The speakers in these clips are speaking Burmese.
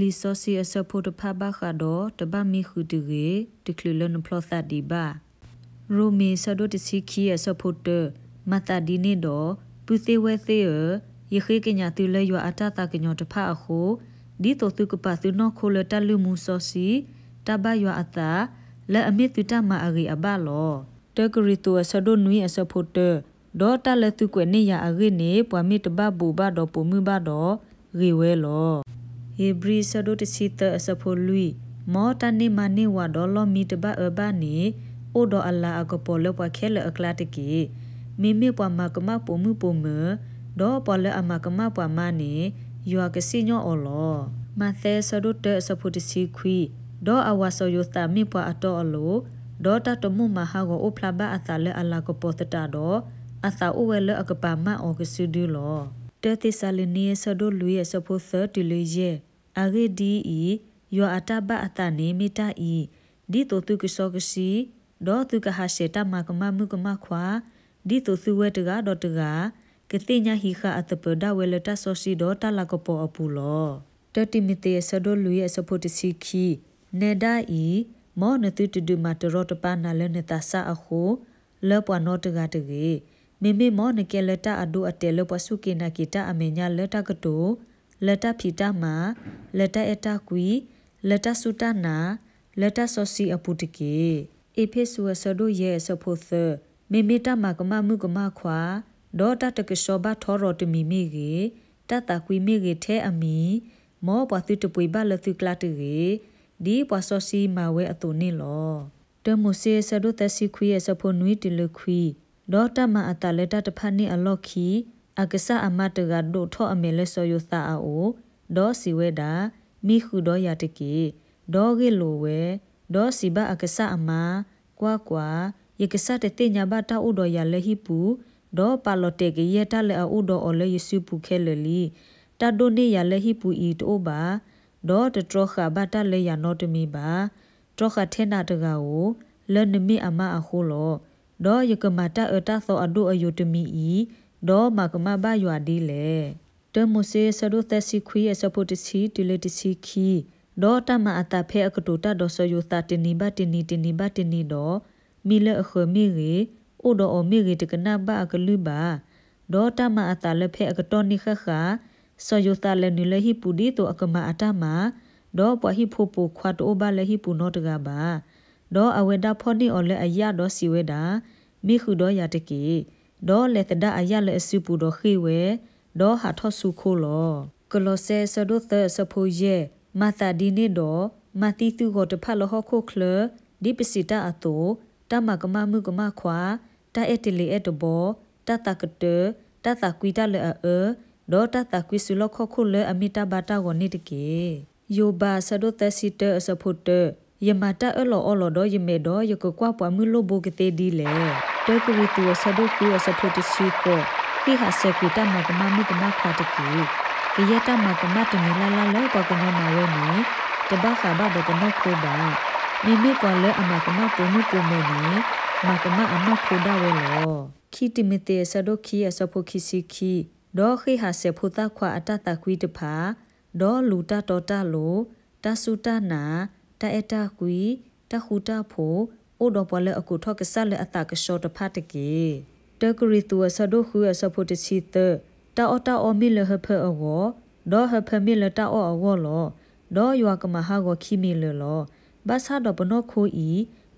လီဆိုစီအဆပိုတဖဘာခါဒိုတဘမီခူတူရေတကလူလနဖလောသဒီဘာရိုမီဆဒိုတစီခီအဆပိုတမတာဒီနေဒိုပူသေးဝဲသေးယခိကညာတူလဲယောအတတာကညောတဖအခုဒီတိုသူကပသူနောခိုလတလူမူဆိုစီတဘယောအတာလဲအမီတူတမအရီအဘလောတဂရီတူအဆဒိုနွီအဆပိုတဒေါ်တလက်သူကွနေရအရီနေပွာမီတဘဘူဘဒေါ်ပူမူဘဒေါ်ရီဝဲလောဟေဘရီဆဒိုတစီတအစဖိုလူမော်တန်နီမနီဝါဒေါ်လမီတဘအဘနီအိုဒေါ်အလာအကပေါ်လပခဲလအကလာတကီမိမိပွားမကမပုံမှုပုံမဒေါ်ပေါ်လအမကမပွားမနီယွာကစီညောအော်လောမသဲဆဒိုတအစဖိုတစီခွီဒေါ်အဝါဆောယိုတာမိပွားအတော်အလိုဒေါ်တာတမှုမဟာကိုအိုဖလာဘအသလအလာကပေါ်တတာတော့အသာအိုဝဲလအကပါမအော်ကစီဒူလောတဲတိဆာလီနီဆဒိုလူရဲ့ဆဖိုသတီလူရဲ့အဂေဒီဤယောအတဘအတနေမီတာဤဒီတုတုကဆောကစီဒေါ်တုကဟာရှေတမကမမှုကမခွာဒီတုသူဝဲတကဒေါ်တကကတိညာဟိခအတပဒဝဲလတဆောစီဒေါ်တလကပေါ်အပူလောတတိမီတေဆဒိုလူရဲ့စဖို့တစီခီနေဒါဤမောနတုတုဒမတရတပနာလနတဆာအခုလောပဝနောတကတကေမေမေမောနကေလတအဒုအတေလောပစုကေနာကိတာအမေညာလတကတိုလတဖီတမလတအတကွီလတဆုတနာလတစောစီအပုတကေအဖေဆူဆဒိုယေဆဖိုသမေမေတမကမမှုကမခွာဒေါ်တတကရှောဘထောရတမီမီကေတတကွီမီကေထဲအမီမောပသုတပွေဘလသုကလာတေဒီပစောစီမဝဲအတုနေလောတမုစေဆဒိုတစီခွီယေဆဖိုနွီတလခွီဒေါ်တမအတလက်တတဖတ်နေအလော့ခီအက္ကဆာအမတ်တကဒိုထော့အမေလဲဆောယုသာအိုဒေါ်စီဝဲတာမိခုဒေါ်ရတကေဒေါ်ဂေလိုဝဲဒေါ်စီဘအက္ကဆာအမကွာကွာယက္ကဆာတတိညာဘတာဥဒေါ်ရလဲဟိပူဒေါ်ပါလတေကေယတာလဲအဥဒေါ်အလဲယစုပူခဲလလီတဒိုနေရလဲဟိပူဤတိုဘာဒေါ်တထရခဘတာလဲရနောတမီပါတရခထဲနာတကောလဲနမီအမအခုလောဒေါ်ယကမတာအတာသောအဒုအယုတမီဤဒေါ်မကမဘရွာဒီလေတမုစေဆရုသက်စီခွေးဆပုတစီတလေတစီခီဒေါ်တမအတာဖဲအကတူတာဒေါ်ဆယုသတနိဘတနိတနိဘတနိဒေါ်မီလအခမီရေအိုဒေါ်အမီရေတကနာဘအကလူဘာဒေါ်တမအတာလဖဲအကတော်နိခခါဆယုသလနိလဟိပူဒီတောအကမအတာမာဒေါ်ပဟိဖိုပိုခွတ်အိုဘလဟိပူနောတကဘာဒေါ်အဝေဒဖောနိအော်လေအယဒေါ်စီဝေဒာမိခုဒေါ်ယတကေဒေါ်လက်တဒအယလက်အစုပူတော်ခေဝဲဒေါ်ဟာထော့စုခိုလောကလောဆဲဆဒုသဆဖိုယေမသာဒီနေတော်မတိသူကိုတဖတ်လဟခုခလဒီပစီတာအတူတမကမမှုကမခွာတအက်တလီအက်တဘောတတကတတတကွီတလအဲဒေါ်တတကွီဆုလခခုလအမီတာဘာတာကိုနေတကေယောဘာဆဒုသစီတဆဖိုတယမတာအလောအလောတော့ယမေတော့ယကကွာပွားမှုလို့ဘိုကတဲ့ဒီလေတဲကရီတူဆဒိုဖီဆပတစီကိုဒီဟာစကွီတမကမမိကမခါတကူကရတမကမတမီလာလာလောပကနောမဝဲနီတဘခါဘဒကနောခိုဘာမိမိကလည်းအမကမပုံမှုပုံမယ်နီမကမအမခိုဒါဝဲလောခီတိမီတေဆဒိုခီဆဖိုခီစီခီဒေါခိဟာစေဖူတာခွာအတတခွီတဖာဒေါလူတာတောတာလိုတဆူတာနာတာအတာကွီတခုတာဖိုအိုဒပလအကုထောက်ကဆလအတာကရှော့တဖတ်တကေတကရီတူဆဒိုခူအဆဖိုတချီတတာအတာအမီလဟဖအောဒေါ်ဟဖမီလတာအောလောဒေါ်ယွာကမဟာကိုခီမီလလောဘာသာတော့ဘနောခိုဤ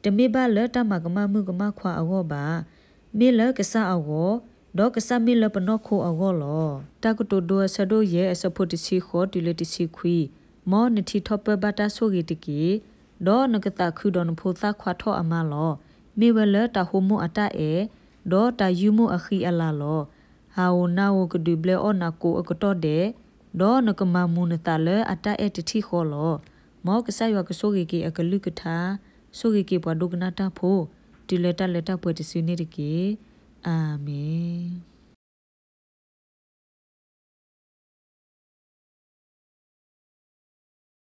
တမေဘလတမကမမှုကမခွာအောပါမေလကဆာအောဒေါကဆာမီလပနောခိုအောလောတကတူဒိုဆဒိုရဲအဆဖိုတချီခေါ်တူလတချီခွီမောနတိထောပဘတာဆိုဂီတကီဒေါ်နကတာခုဒွန်ဖိုသခွာထောအမလောမေဝလတာဟိုမအတအေဒေါ်တာယူမအခီအလာလောဟာဝနာဝကဒူဘလအနာကိုအကတော်ဒေဒေါ်နကမမူနတလအတအေတတိခောလောမောကဆယကဆိုဂီကီအကလုကထာဆိုဂီကီဘဒုကနာတာဖိုဒီလက်တလက်တပွဲတဆူနေတကီအာမင်